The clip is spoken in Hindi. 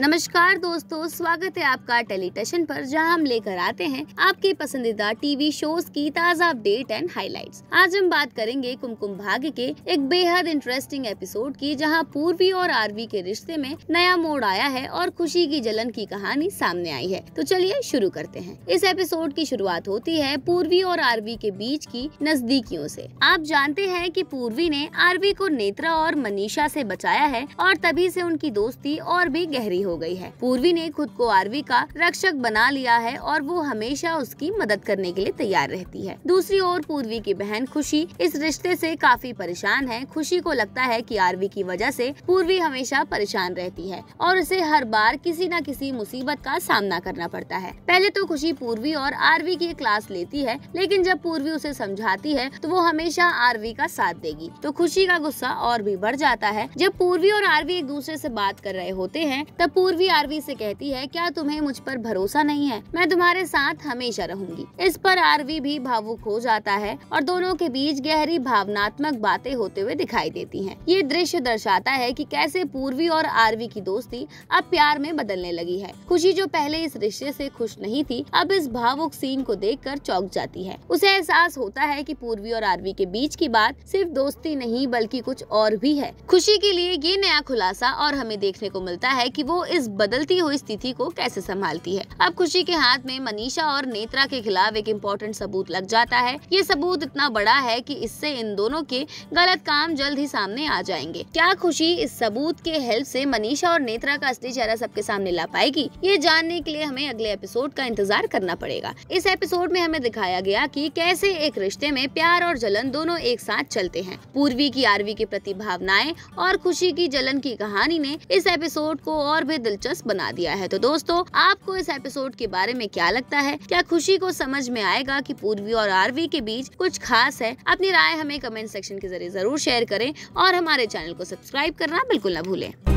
नमस्कार दोस्तों स्वागत है आपका टेली टेलीटेशन पर जहां हम लेकर आते हैं आपके पसंदीदा टीवी शोज की ताज़ा अपडेट एंड हाइलाइट्स। आज हम बात करेंगे कुमकुम भाग्य के एक बेहद इंटरेस्टिंग एपिसोड की जहां पूर्वी और आरवी के रिश्ते में नया मोड़ आया है और खुशी की जलन की कहानी सामने आई है तो चलिए शुरू करते हैं इस एपिसोड की शुरुआत होती है पूर्वी और आरवी के बीच की नजदीकियों ऐसी आप जानते हैं की पूर्वी ने आरवी को नेत्रा और मनीषा ऐसी बचाया है और तभी ऐसी उनकी दोस्ती और भी गहरी हो गई है पूर्वी ने खुद को आरवी का रक्षक बना लिया है और वो हमेशा उसकी मदद करने के लिए तैयार रहती है दूसरी ओर पूर्वी की बहन खुशी इस रिश्ते से काफी परेशान है खुशी को लगता है कि आरवी की वजह से पूर्वी हमेशा परेशान रहती है और उसे हर बार किसी न किसी मुसीबत का सामना करना पड़ता है पहले तो खुशी पूर्वी और आरवी की क्लास लेती है लेकिन जब पूर्वी उसे समझाती है तो वो हमेशा आरवी का साथ देगी तो खुशी का गुस्सा और भी बढ़ जाता है जब पूर्वी और आरवी एक दूसरे से बात कर रहे होते हैं तब पूर्वी आरवी से कहती है क्या तुम्हें मुझ पर भरोसा नहीं है मैं तुम्हारे साथ हमेशा रहूंगी इस पर आरवी भी भावुक हो जाता है और दोनों के बीच गहरी भावनात्मक बातें होते हुए दिखाई देती है ये दृश्य दर्शाता है की कैसे पूर्वी और आरवी की दोस्ती अब प्यार में बदलने लगी है खुशी जो पहले इस रिश्ते से खुश नहीं थी अब इस भावुक सीन को कर चौंक जाती है उसे एहसास होता है की पूर्वी और आरवी के बीच की बात सिर्फ दोस्ती नहीं बल्कि कुछ और भी है खुशी के लिए ये नया खुलासा और हमें देखने को मिलता है कि वो इस बदलती हुई स्थिति को कैसे संभालती है अब खुशी के हाथ में मनीषा और नेत्रा के खिलाफ एक इम्पोर्टेंट सबूत लग जाता है ये सबूत इतना बड़ा है की इससे इन दोनों के गलत काम जल्द ही सामने आ जाएंगे क्या खुशी इस सबूत के हेल्प ऐसी मनीषा और नेत्रा का असली चेहरा सबके सामने ला पाएगी ये जानने के लिए हमें अगले एपिसोड का इंतजार करना पड़ेगा इस एपिसोड में हमें दिखाया गया कि कैसे एक रिश्ते में प्यार और जलन दोनों एक साथ चलते हैं पूर्वी की आरवी के प्रति भावनाएं और खुशी की जलन की कहानी ने इस एपिसोड को और भी भी दिलचस्प बना दिया है तो दोस्तों आपको इस एपिसोड के बारे में क्या लगता है क्या खुशी को समझ में आएगा की पूर्वी और आरवी के बीच कुछ खास है अपनी राय हमें कमेंट सेक्शन के जरिए जरूर शेयर करें और हमारे चैनल को सब्सक्राइब करना बिल्कुल न भूलें